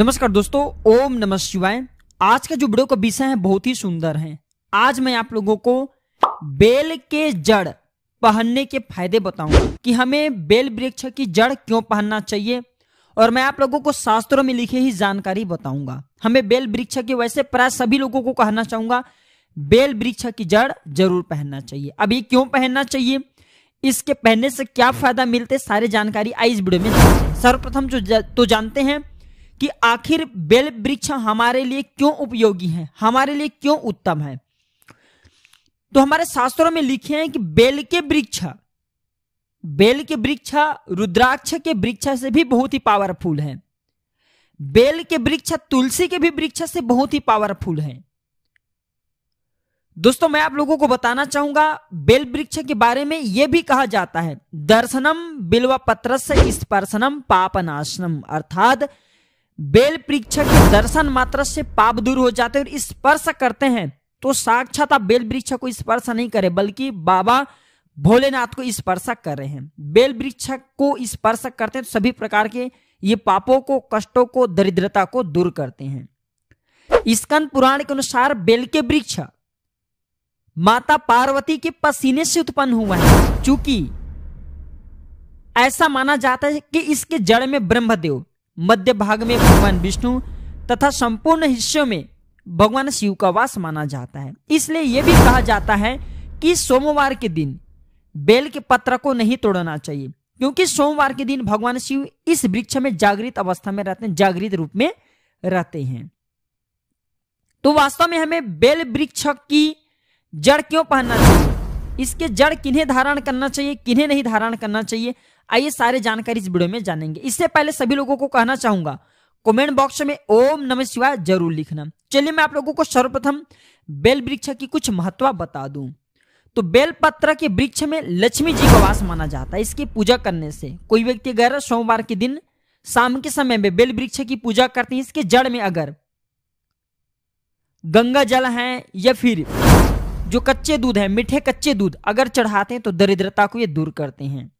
नमस्कार दोस्तों ओम नमः शिवाय आज का जो वीडियो का विषय है बहुत ही सुंदर है आज मैं आप लोगों को बेल के जड़ पहनने के फायदे बताऊंगा कि हमें बेल वृक्ष की जड़ क्यों पहनना चाहिए और मैं आप लोगों को शास्त्रों में लिखे ही जानकारी बताऊंगा हमें बेल वृक्ष के वैसे प्राय सभी लोगों को कहना चाहूंगा बेल वृक्ष की जड़ जरूर पहनना चाहिए अभी क्यों पहनना चाहिए इसके पहनने से क्या फायदा मिलते सारे जानकारी आई इस वीडियो में सर्वप्रथम जो तो जानते हैं कि आखिर बेल वृक्ष हमारे लिए क्यों उपयोगी है हमारे लिए क्यों उत्तम है तो हमारे शास्त्रों में लिखे हैं कि बेल के वृक्ष बेल के वृक्ष रुद्राक्ष के वृक्ष से भी बहुत ही पावरफुल है बेल के वृक्ष तुलसी के भी वृक्ष से बहुत ही पावरफुल है दोस्तों मैं आप लोगों को बताना चाहूंगा बेल वृक्ष के बारे में यह भी कहा जाता है दर्शनम बिल्व पत्र स्पर्शनम पापनाशनम अर्थात बेल वृक्ष के दर्शन मात्र से पाप दूर हो जाते हैं और स्पर्श करते हैं तो साक्षात आप बेल वृक्ष को स्पर्श नहीं करें बल्कि बाबा भोलेनाथ को स्पर्श कर रहे हैं बेल वृक्ष को स्पर्श करते हैं तो सभी प्रकार के ये पापों को कष्टों को दरिद्रता को दूर करते हैं स्कंद पुराण के अनुसार बेल के वृक्ष माता पार्वती के पसीने से उत्पन्न हुआ है चूंकि ऐसा माना जाता है कि इसके जड़ में ब्रह्मदेव मध्य भाग में भगवान विष्णु तथा संपूर्ण हिस्सों में भगवान शिव का वास माना जाता है इसलिए यह भी कहा जाता है कि सोमवार के दिन बेल के पत्र को नहीं तोड़ना चाहिए क्योंकि सोमवार के दिन भगवान शिव इस वृक्ष में जागृत अवस्था में रहते हैं जागृत रूप में रहते हैं तो वास्तव में हमें बेल वृक्ष की जड़ क्यों पहनना चाहिए इसके जड़ किन्हें धारण करना चाहिए किन्हें नहीं धारण करना चाहिए आइए सारे जानकारी इस वीडियो में जानेंगे इससे पहले सभी लोगों को कहना चाहूंगा कमेंट बॉक्स में ओम नमः शिवाय जरूर लिखना चलिए मैं आप लोगों को सर्वप्रथम बेल वृक्ष की कुछ महत्व बता दूं तो बेलपत्र के वृक्ष में लक्ष्मी जी का वास माना जाता है इसकी पूजा करने से कोई व्यक्ति अगर सोमवार के दिन शाम के समय में बेल वृक्ष की पूजा करते हैं इसके जड़ में अगर गंगा जल है या फिर जो कच्चे दूध है मीठे कच्चे दूध अगर चढ़ाते हैं तो दरिद्रता को ये दूर करते हैं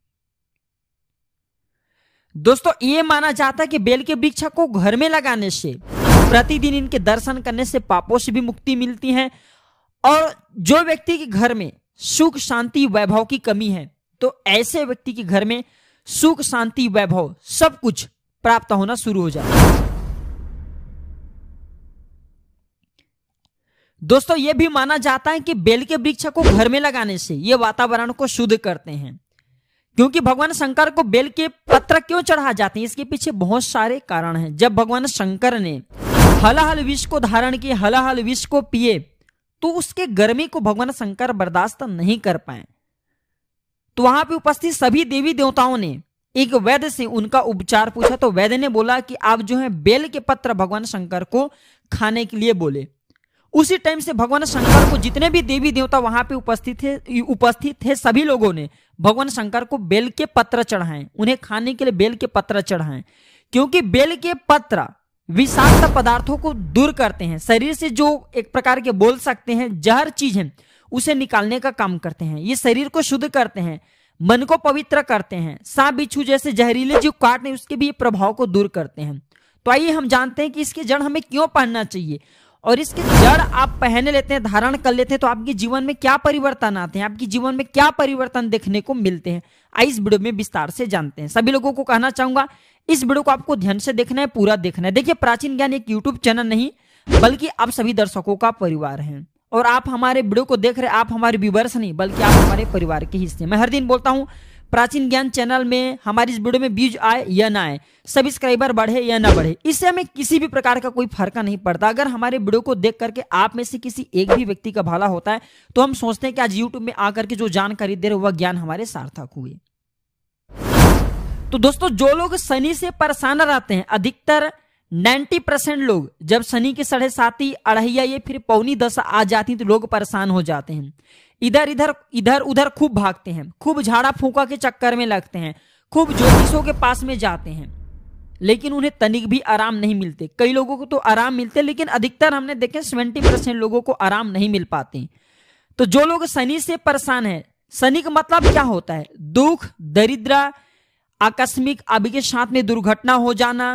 दोस्तों ये माना जाता है कि बेल के वृक्ष को घर में लगाने से प्रतिदिन इनके दर्शन करने से पापों से भी मुक्ति मिलती है और जो व्यक्ति के घर में सुख शांति वैभव की कमी है तो ऐसे व्यक्ति के घर में सुख शांति वैभव सब कुछ प्राप्त होना शुरू हो जाता है दोस्तों ये भी माना जाता है कि बेल के वृक्ष को घर में लगाने से ये वातावरण को शुद्ध करते हैं क्योंकि भगवान शंकर को बेल के पत्र क्यों चढ़ा जाते हैं इसके पीछे बहुत सारे कारण हैं जब भगवान शंकर ने हलाहल विष को धारण किए हलाहल विष को पिए तो उसके गर्मी को भगवान शंकर बर्दाश्त नहीं कर पाए तो वहां पे उपस्थित सभी देवी देवताओं ने एक वैद्य से उनका उपचार पूछा तो वैद्य ने बोला कि आप जो है बेल के पत्र भगवान शंकर को खाने के लिए बोले उसी टाइम से भगवान शंकर को जितने भी देवी देवता वहां पे उपस्थित थे उपस्थित थे सभी लोगों ने भगवान शंकर को बेल के पत्र चढ़ाएं उन्हें खाने के लिए बेल के पत्र चढ़ाएं क्योंकि बेल के पत्र विषाक्त पदार्थों को दूर करते हैं शरीर से जो एक प्रकार के बोल सकते हैं जहर चीज है उसे निकालने का काम करते हैं ये शरीर को शुद्ध करते हैं मन को पवित्र करते हैं सा बिच्छू जैसे जहरीले जो काटने उसके भी प्रभाव को दूर करते हैं तो आइए हम जानते हैं कि इसके जड़ हमें क्यों पहनना चाहिए और इसके जड़ आप पहने लेते हैं धारण कर लेते हैं तो आपके जीवन में क्या परिवर्तन आते हैं आपके जीवन में क्या परिवर्तन देखने को मिलते हैं आई इस वीडियो में विस्तार से जानते हैं सभी लोगों को कहना चाहूंगा इस वीडियो को आपको ध्यान से देखना है पूरा देखना है देखिए प्राचीन ज्ञान एक यूट्यूब चैनल नहीं बल्कि आप सभी दर्शकों का परिवार है और आप हमारे वीडियो को देख रहे आप हमारे व्यूवर्स नहीं बल्कि आप हमारे परिवार के हिस्से मैं हर दिन बोलता हूँ प्राचीन ज्ञान चैनल में हमारी इस वीडियो में व्यूज आए या ना आए सब्सक्राइबर बढ़े या ना बढ़े इससे हमें किसी भी प्रकार का कोई फर्क नहीं पड़ता अगर हमारे वीडियो को देख करके आप में से किसी एक भी व्यक्ति का भला होता है तो हम सोचते हैं कि आज यूट्यूब में आकर के जो जानकारी दे रहे वह ज्ञान हमारे सार्थक हुए तो दोस्तों जो लोग शनि से परेशान रहते हैं अधिकतर 90 परसेंट लोग जब शनि के साढ़े साथी अढ़ैया ये फिर पौनी दशा आ जाती है तो लोग परेशान हो जाते हैं इधर इधर इधर उधर खूब भागते हैं खूब झाड़ा फूका के चक्कर में लगते हैं खूब ज्योतिषों के पास में जाते हैं लेकिन उन्हें तनिक भी आराम नहीं मिलते कई लोगों को तो आराम मिलते लेकिन अधिकतर हमने देखे सेवेंटी परसेंट लोगों को आराम नहीं मिल पाते तो जो लोग शनि से परेशान है शनि का मतलब क्या होता है दुख दरिद्र आकस्मिक अभी के साथ में दुर्घटना हो जाना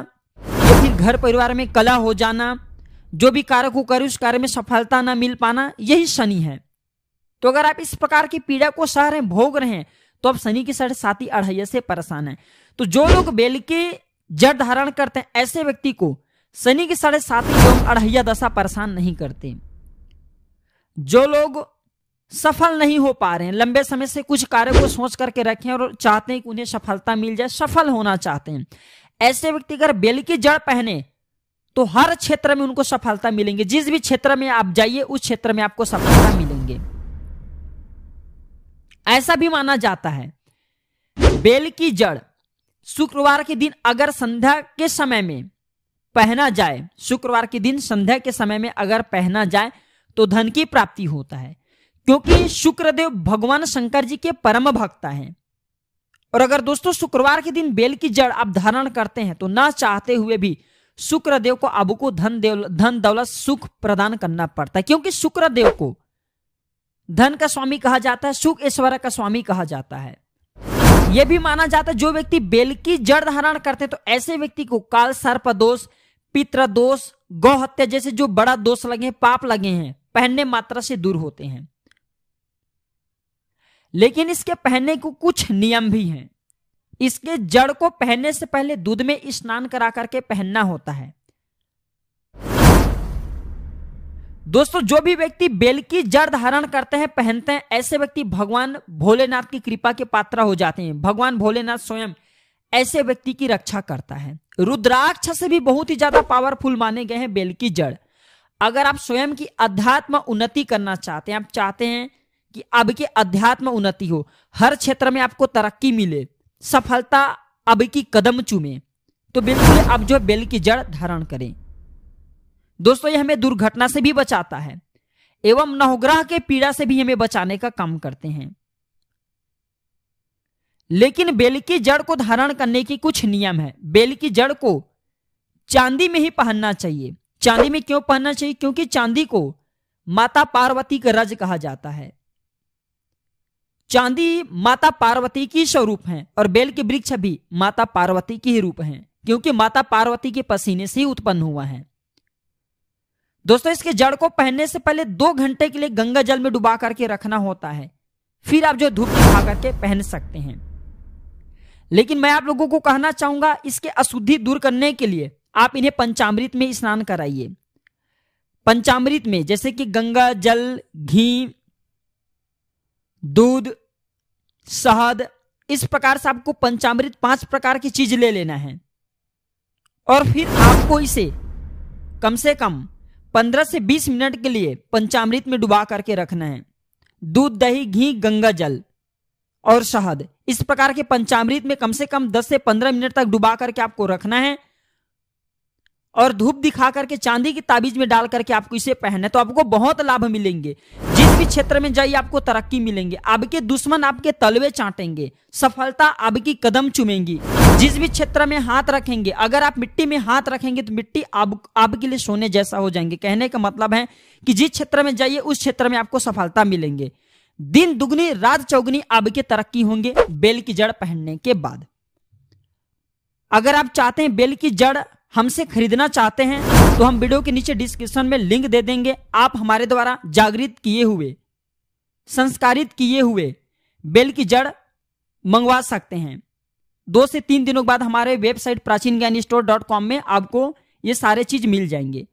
या फिर घर परिवार में कला हो जाना जो भी कार्य को करे उस कार्य में सफलता ना मिल पाना यही शनि है तो अगर आप इस प्रकार की पीड़ा को सह रहे भोग रहे हैं तो आप शनि की साढ़े साथी अढ़ैया से परेशान है तो जो लोग बेल के जड़ धारण करते हैं ऐसे व्यक्ति को शनि की साढ़े साथी एवं अढ़ैया दशा परेशान नहीं करते जो लोग सफल नहीं हो पा रहे हैं लंबे समय से कुछ कार्य को सोच करके रखें और चाहते हैं कि उन्हें सफलता मिल जाए सफल होना चाहते हैं ऐसे व्यक्ति अगर बेल की जड़ पहने तो हर क्षेत्र में उनको सफलता मिलेंगे जिस भी क्षेत्र में आप जाइए उस क्षेत्र में आपको सफलता मिलेंगे ऐसा भी माना जाता है बेल की जड़ शुक्रवार के दिन अगर संध्या के समय में पहना जाए शुक्रवार के दिन संध्या के समय में अगर पहना जाए तो धन की प्राप्ति होता है क्योंकि शुक्रदेव भगवान शंकर जी के परम भक्त हैं और अगर दोस्तों शुक्रवार के दिन बेल की जड़ आप धारण करते हैं तो ना चाहते हुए भी शुक्रदेव को को धन देव धन दौलत सुख प्रदान करना पड़ता है क्योंकि शुक्रदेव को धन का स्वामी कहा जाता है सुख ऐश्वर्य का स्वामी कहा जाता है यह भी माना जाता है जो व्यक्ति बेल की जड़ धारण करते तो ऐसे व्यक्ति को काल सर्प दोष पित्र दोष गौ हत्या जैसे जो बड़ा दोष लगे हैं पाप लगे हैं पहनने मात्रा से दूर होते हैं लेकिन इसके पहनने को कुछ नियम भी हैं इसके जड़ को पहनने से पहले दूध में स्नान करा करके पहनना होता है दोस्तों जो भी व्यक्ति बेल की जड़ धारण करते हैं पहनते हैं ऐसे व्यक्ति भगवान भोलेनाथ की कृपा के पात्र हो जाते हैं भगवान भोलेनाथ स्वयं ऐसे व्यक्ति की रक्षा करता है रुद्राक्ष से भी बहुत ही ज्यादा पावरफुल माने गए हैं बेल की जड़ अगर आप स्वयं की अध्यात्म उन्नति करना चाहते हैं आप चाहते हैं कि अब की अध्यात्म उन्नति हो हर क्षेत्र में आपको तरक्की मिले सफलता अब की कदम चूमे तो बिल्कुल आप जो बेल की जड़ धारण करें दोस्तों ये हमें दुर्घटना से भी बचाता है एवं नवग्रह के पीड़ा से भी हमें बचाने का काम करते हैं लेकिन बेल की जड़ को धारण करने की कुछ नियम है बेल की जड़ को चांदी में ही पहनना चाहिए चांदी में क्यों पहनना चाहिए क्योंकि चांदी को माता पार्वती का रज कहा जाता है चांदी माता पार्वती की स्वरूप है और बेल के वृक्ष भी माता पार्वती के ही रूप हैं क्योंकि माता पार्वती के पसीने से ही उत्पन्न हुआ है दोस्तों इसके जड़ को पहनने से पहले दो घंटे के लिए गंगा जल में डुबा करके रखना होता है फिर आप जो धूप दिखा करके पहन सकते हैं लेकिन मैं आप लोगों को कहना चाहूंगा इसके अशुद्धि दूर करने के लिए आप इन्हें पंचामृत में स्नान कराइए पंचामृत में जैसे कि गंगा जल घी दूध शहद इस प्रकार से आपको पंचामृत पांच प्रकार की चीज ले लेना है और फिर आपको इसे कम से कम पंद्रह से बीस मिनट के लिए पंचामृत में डुबा करके रखना है दूध दही घी गंगा जल और शहद इस प्रकार के पंचामृत में कम से कम दस से पंद्रह मिनट तक डुबा करके आपको रखना है और धूप दिखा करके चांदी की ताबीज में डाल करके आपको इसे पहनना है तो आपको बहुत लाभ मिलेंगे जिस भी क्षेत्र में जाइए आपको तरक्की मिलेंगे आपके दुश्मन आपके तलवे चाटेंगे सफलता आपकी कदम चुमेंगी जिस भी क्षेत्र में हाथ रखेंगे अगर आप मिट्टी में हाथ रखेंगे तो मिट्टी आप आपके लिए सोने जैसा हो जाएंगे कहने का मतलब है कि जिस क्षेत्र में जाइए उस क्षेत्र में आपको सफलता मिलेंगे दिन दुगनी रात चौगनी आपके तरक्की होंगे बेल की जड़ पहनने के बाद अगर आप चाहते हैं बेल की जड़ हमसे खरीदना चाहते हैं तो हम वीडियो के नीचे डिस्क्रिप्शन में लिंक दे देंगे आप हमारे द्वारा जागृत किए हुए संस्कारित किए हुए बेल की जड़ मंगवा सकते हैं दो से तीन दिनों के बाद हमारे वेबसाइट प्राचीन ज्ञान स्टोर डॉट कॉम में आपको ये सारे चीज मिल जाएंगे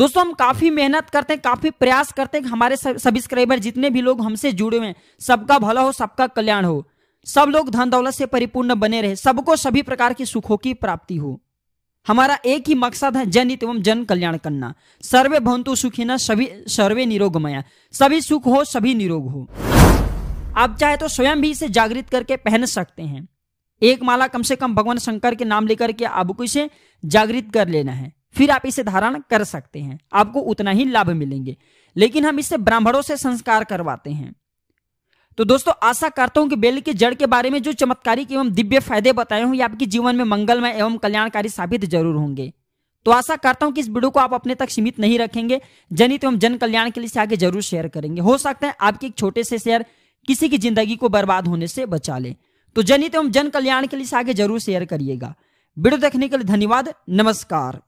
दोस्तों हम काफी मेहनत करते हैं काफी प्रयास करते हैं हमारे सब्सक्राइबर जितने भी लोग हमसे जुड़े हुए हैं सबका भला हो सबका कल्याण हो सब लोग धन दौलत से परिपूर्ण बने रहे सबको सभी प्रकार की सुखों की प्राप्ति हो हमारा एक ही मकसद है जनित एवं जन कल्याण करना सर्वे भवंतु ना सभी सर्वे निरोगमया सभी सुख हो सभी निरोग हो आप चाहे तो स्वयं भी इसे जागृत करके पहन सकते हैं एक माला कम से कम भगवान शंकर के नाम लेकर के आपको इसे जागृत कर लेना है फिर आप इसे धारण कर सकते हैं आपको उतना ही लाभ मिलेंगे लेकिन हम इसे ब्राह्मणों से संस्कार करवाते हैं तो दोस्तों आशा करता हूं कि बेल की जड़ के बारे में जो चमत्कारी एवं दिव्य फायदे बताए हूं ये आपके जीवन में मंगलमय एवं कल्याणकारी साबित जरूर होंगे तो आशा करता हूं कि इस वीडियो को आप अपने तक सीमित नहीं रखेंगे जनित एवं जन कल्याण के लिए से आगे जरूर शेयर करेंगे हो सकता है आपके एक छोटे से शेयर किसी की जिंदगी को बर्बाद होने से बचा ले तो जनित एवं जन कल्याण के लिए आगे जरूर शेयर करिएगा वीडियो देखने के लिए धन्यवाद नमस्कार